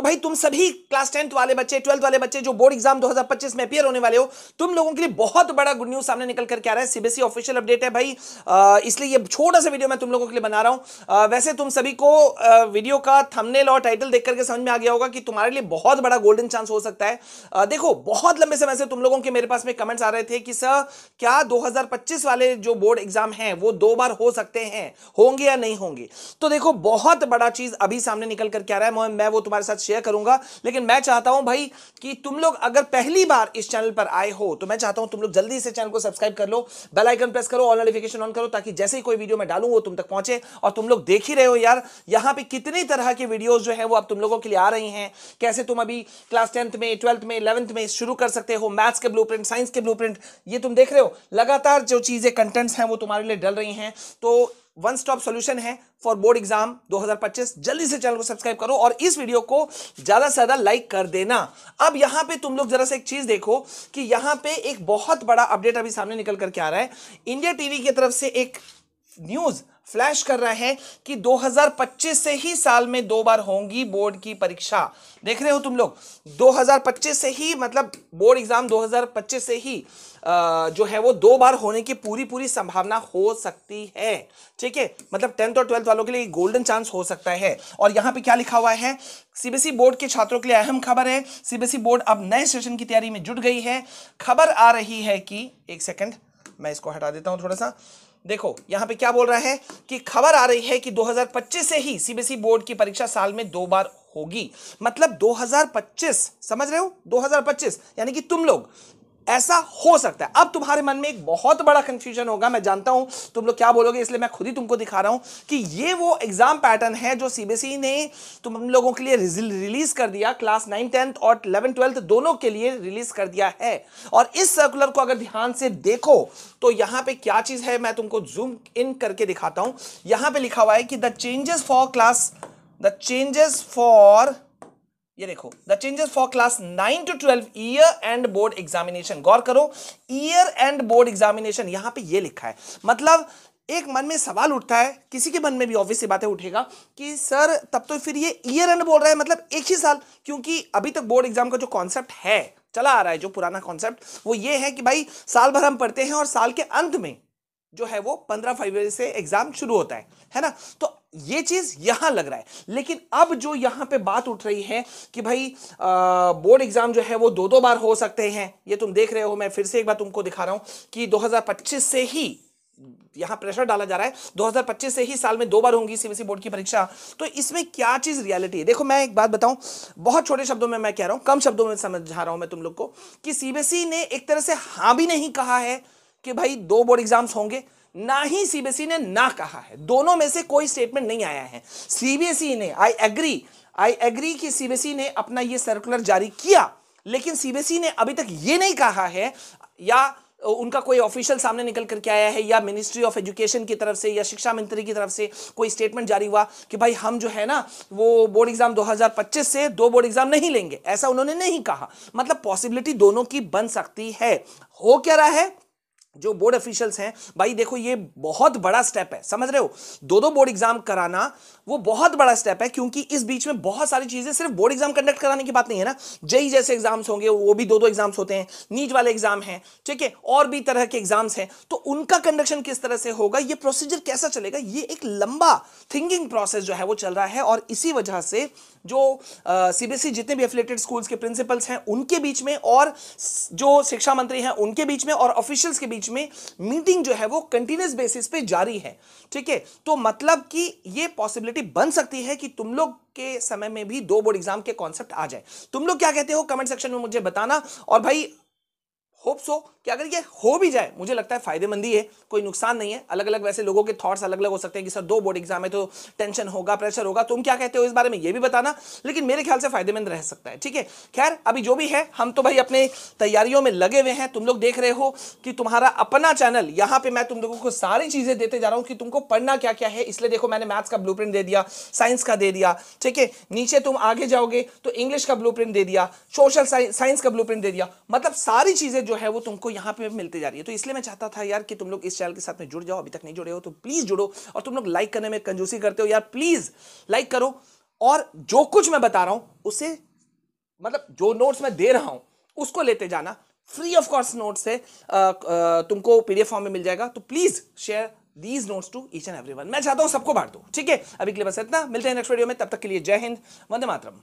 तो भाई तुम सभी क्लास टेंथ वाले बच्चे ट्वेल्थ वाले बच्चे जो बोर्ड एग्जाम 2025 में अपियर होने वाले हो तुम लोगों के लिए बहुत बड़ा गुड न्यूज सामने निकल करके आ रहा है सीबीएसई ऑफिशियल अपडेट है भाई इसलिए ये छोटा सा वीडियो मैं तुम लोगों के लिए बना रहा हूं वैसे तुम सभी को वीडियो का थमनेल और टाइटल देख करके समझ में आ गया होगा कि तुम्हारे लिए बहुत बड़ा गोल्डन चांस हो सकता है देखो बहुत लंबे समय से तुम लोगों के मेरे पास में कमेंट्स आ रहे थे कि सर क्या दो वाले जो बोर्ड एग्जाम है वो दो बार हो सकते हैं होंगे या नहीं होंगे तो देखो बहुत बड़ा चीज अभी सामने निकल करके आ रहा है मैं वो तुम्हारे साथ शेयर करूंगा लेकिन मैं चाहता हूं भाई कि तुम लोग अगर पहली बार इस चैनल पर आए हो तो मैं चाहता हूं तुम लोग जल्दी से चैनल को सब्सक्राइब कर लो बेल आइकन प्रेस करो ऑल नोटिफिकेशन ऑन करो ताकि जैसे ही कोई वीडियो मैं डालू वो तुम तक पहुंचे और तुम लोग देख ही रहे हो यार यहां पर कितनी तरह की वीडियो जो है वो अब तुम लोगों के लिए आ रही है कैसे तुम अभी क्लास टेंथ में ट्वेल्थ में इलेवंथ में शुरू कर सकते हो मैथ्स के ब्लू साइंस के ब्लू ये तुम देख रहे हो लगातार जो चीजें कंटेंट्स हैं वो तुम्हारे लिए डल रही हैं तो वन स्टॉप सॉल्यूशन है फॉर बोर्ड एग्जाम 2025 जल्दी से चैनल को सब्सक्राइब करो और इस वीडियो को ज्यादा से ज्यादा लाइक कर देना अब यहां पे तुम लोग जरा से एक चीज देखो कि यहां पे एक बहुत बड़ा अपडेट अभी सामने निकल करके आ रहा है इंडिया टीवी की तरफ से एक न्यूज फ्लैश कर रहा है कि 2025 से ही साल में दो बार होंगी बोर्ड की परीक्षा देख रहे हो तुम लोग 2025 से ही मतलब बोर्ड एग्जाम 2025 से ही जो है वो दो बार होने की पूरी पूरी संभावना हो सकती है ठीक है मतलब टेंथ और ट्वेल्थ वालों के लिए गोल्डन चांस हो सकता है और यहाँ पे क्या लिखा हुआ है सीबीएसई e बोर्ड के छात्रों के लिए अहम खबर है सीबीएसई e बोर्ड अब नए सेशन की तैयारी में जुट गई है खबर आ रही है कि एक सेकेंड मैं इसको हटा देता हूं थोड़ा सा देखो यहां पे क्या बोल रहा है कि खबर आ रही है कि 2025 से ही सीबीएसई बोर्ड की परीक्षा साल में दो बार होगी मतलब 2025 समझ रहे हो 2025 यानी कि तुम लोग ऐसा हो सकता है अब तुम्हारे मन में एक बहुत बड़ा कंफ्यूजन होगा मैं जानता हूं तुम लोग क्या बोलोगे इसलिए मैं खुद ही तुमको दिखा रहा हूं कि ये वो एग्जाम पैटर्न है जो सीबीएसई e ने तुम लोगों के लिए रिलीज कर दिया क्लास नाइन टेंथ और इलेवन ट्वेल्थ दोनों के लिए रिलीज कर दिया है और इस सर्कुलर को अगर ध्यान से देखो तो यहां पर क्या चीज है मैं तुमको जूम इन करके दिखाता हूं यहां पर लिखा हुआ है कि the changes for class the changes for ये देखो the changes for class nine to twelve year end board examination गौर करो ईयर एंड बोर्ड एग्जामिनेशन यहां पे ये लिखा है मतलब एक मन में सवाल उठता है किसी के मन में भी ऑब्वियस बातें उठेगा कि सर तब तो फिर ये ईयर एंड बोल रहा है मतलब एक ही साल क्योंकि अभी तक बोर्ड एग्जाम का जो कॉन्सेप्ट है चला आ रहा है जो पुराना कॉन्सेप्ट वो ये है कि भाई साल भर हम पढ़ते हैं और साल के अंत में जो है वो पंद्रह फरवरी से एग्जाम शुरू होता है है ना तो ये चीज यहां लग रहा है लेकिन अब जो यहां पे बात उठ रही है कि भाई बोर्ड एग्जाम जो है वो दो दो बार हो सकते हैं ये तुम देख रहे हो मैं फिर से एक बार तुमको दिखा रहा हूं कि 2025 से ही यहां प्रेशर डाला जा रहा है 2025 से ही साल में दो बार होंगी सीबीएसई बोर्ड की परीक्षा तो इसमें क्या चीज रियलिटी है देखो मैं एक बात बताऊं बहुत छोटे शब्दों में मैं कह रहा हूं कम शब्दों में समझा रहा हूं मैं तुम लोग को कि सीबीएसई ने एक तरह से हां भी नहीं कहा है कि भाई दो बोर्ड एग्जाम्स होंगे ना ही सीबीएसई e ने ना कहा है दोनों में से कोई स्टेटमेंट नहीं आया है सीबीएसई e ने आई एग्री आई एग्री कि सीबीएसई e ने अपना यह सर्कुलर जारी किया लेकिन सीबीएसई ने अभी तक यह नहीं कहा है या उनका कोई ऑफिशियल सामने निकल करके आया है या मिनिस्ट्री ऑफ एजुकेशन की तरफ से या शिक्षा मंत्री की तरफ से कोई स्टेटमेंट जारी हुआ कि भाई हम जो है ना वो बोर्ड एग्जाम 2025 से दो बोर्ड एग्जाम नहीं लेंगे ऐसा उन्होंने नहीं कहा मतलब पॉसिबिलिटी दोनों की बन सकती है हो क्या रहा है जो बोर्ड ऑफिशियल्स हैं भाई देखो ये बहुत बड़ा स्टेप है समझ रहे हो दो दो बोर्ड एग्जाम कराना वो बहुत बड़ा स्टेप है क्योंकि इस बीच में बहुत सारी चीजें सिर्फ बोर्ड एग्जाम कंडक्ट कराने की बात नहीं है ना जई जैसे एग्जाम्स होंगे वो भी दो दो एग्जाम्स होते हैं नीट वाले एग्जाम हैं ठीक है और भी तरह के एग्जाम्स हैं तो उनका कंडक्शन किस तरह से होगा ये प्रोसीजर कैसा चलेगा ये एक लंबा थिंकिंग प्रोसेस जो है वो चल रहा है और इसी वजह से जो सीबीएसई e जितने भी एफिलेटेड स्कूल्स के प्रिंसिपल्स हैं उनके बीच में और जो शिक्षा मंत्री हैं उनके बीच में और ऑफिशियल्स के बीच बीच में मीटिंग जो है वो कंटिन्यूस बेसिस पे जारी है ठीक है तो मतलब कि ये पॉसिबिलिटी बन सकती है कि तुम लोग के समय में भी दो बोर्ड एग्जाम के कॉन्सेप्ट आ जाए तुम लोग क्या कहते हो कमेंट सेक्शन में मुझे बताना और भाई होप सो कि अगर ये हो भी जाए मुझे लगता है फायदेमंदी है कोई नुकसान नहीं है अलग अलग वैसे लोगों के थॉट्स अलग अलग हो सकते हैं कि सर दो बोर्ड एग्जाम है तो टेंशन होगा प्रेशर होगा तुम क्या कहते हो इस बारे में ये भी बताना लेकिन मेरे ख्याल से फायदेमंद रह सकता है ठीक है खैर अभी जो भी है हम तो भाई अपने तैयारियों में लगे हुए हैं तुम लोग देख रहे हो कि तुम्हारा अपना चैनल यहाँ पे मैं तुम लोगों को सारी चीजें देते जा रहा हूँ कि तुमको पढ़ना क्या क्या है इसलिए देखो मैंने मैथ्स का ब्लू दे दिया साइंस का दे दिया ठीक है नीचे तुम आगे जाओगे तो इंग्लिश का ब्लू दे दिया सोशल साइंस का ब्लू दे दिया मतलब सारी चीजें जो है वो तुमको यहाँ पे मिलते जा रही है तो इसलिए मैं चाहता था यार कि तुम लोग इस चैनल के साथ में जुड़ जाओ अभी तक नहीं जुड़े हो तो प्लीज जुड़ो और तुम लोग लाइक करने में कंजूसी करते हो यार प्लीज लाइक करो और जो कुछ मैं बता रहा हूँ उसे मतलब जो नोट्स मैं दे रहा हूँ उसको लेते जाना फ्री ऑफ कॉस्ट नोट्स है तुमको पीडीएफ फॉर्म में मिल जाएगा तो please share these notes to each and everyone मैं चाहता हूँ सबको बांट दो ठीक है अभी के लिए बस इतना मिलते हैं नेक्स्ट वीडियो में तब तक के लिए जय हिंद वंदे मातरम